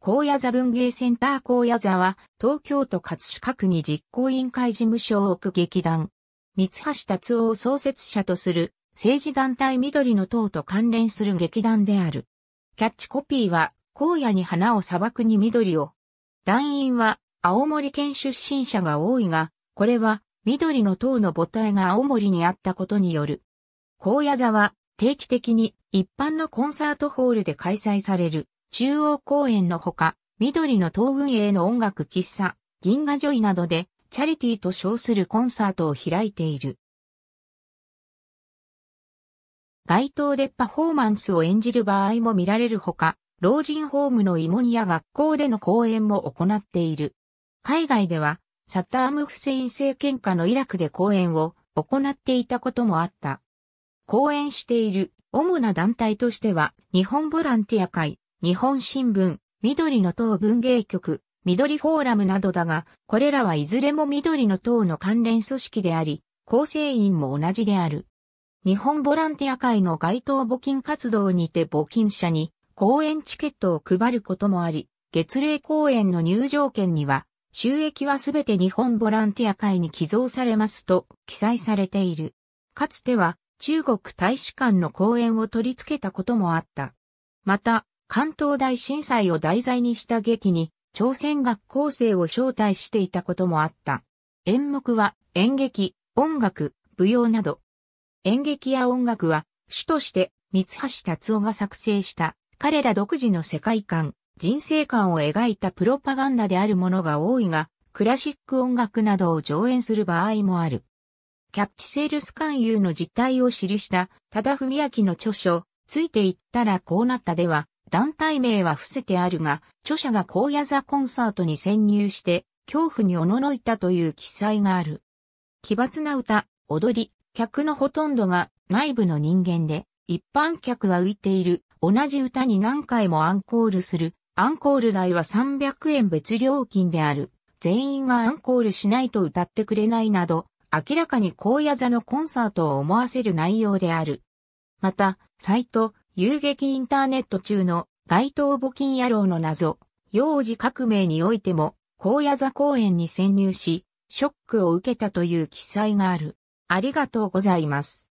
高野座文芸センター高野座は、東京都葛飾区に実行委員会事務所を置く劇団。三橋達夫を創設者とする、政治団体緑の党と関連する劇団である。キャッチコピーは、荒野に花を砂漠に緑を。団員は、青森県出身者が多いが、これは、緑の党の母体が青森にあったことによる。高野座は、定期的に一般のコンサートホールで開催される。中央公園のほか、緑の東軍営の音楽喫茶、銀河ジョイなどで、チャリティーと称するコンサートを開いている。街頭でパフォーマンスを演じる場合も見られるほか、老人ホームの芋煮や学校での講演も行っている。海外では、サッターム・フセイン政権下のイラクで講演を行っていたこともあった。講演している主な団体としては、日本ボランティア会、日本新聞、緑の党文芸局、緑フォーラムなどだが、これらはいずれも緑の党の関連組織であり、構成員も同じである。日本ボランティア会の街頭募金活動にて募金者に公演チケットを配ることもあり、月例公演の入場券には、収益はすべて日本ボランティア会に寄贈されますと記載されている。かつては中国大使館の公演を取り付けたこともあった。また、関東大震災を題材にした劇に、朝鮮学校生を招待していたこともあった。演目は演劇、音楽、舞踊など。演劇や音楽は主として三橋達夫が作成した彼ら独自の世界観、人生観を描いたプロパガンダであるものが多いが、クラシック音楽などを上演する場合もある。キャッチセールス勧誘の実態を記した、多田文明の著書、ついていったらこうなったでは、団体名は伏せてあるが、著者が荒野座コンサートに潜入して、恐怖におののいたという記載がある。奇抜な歌、踊り、客のほとんどが内部の人間で、一般客は浮いている、同じ歌に何回もアンコールする、アンコール代は300円別料金である。全員がアンコールしないと歌ってくれないなど、明らかに荒野座のコンサートを思わせる内容である。また、サイト、遊撃インターネット中の街頭募金野郎の謎、幼児革命においても、高野座公園に潜入し、ショックを受けたという記載がある。ありがとうございます。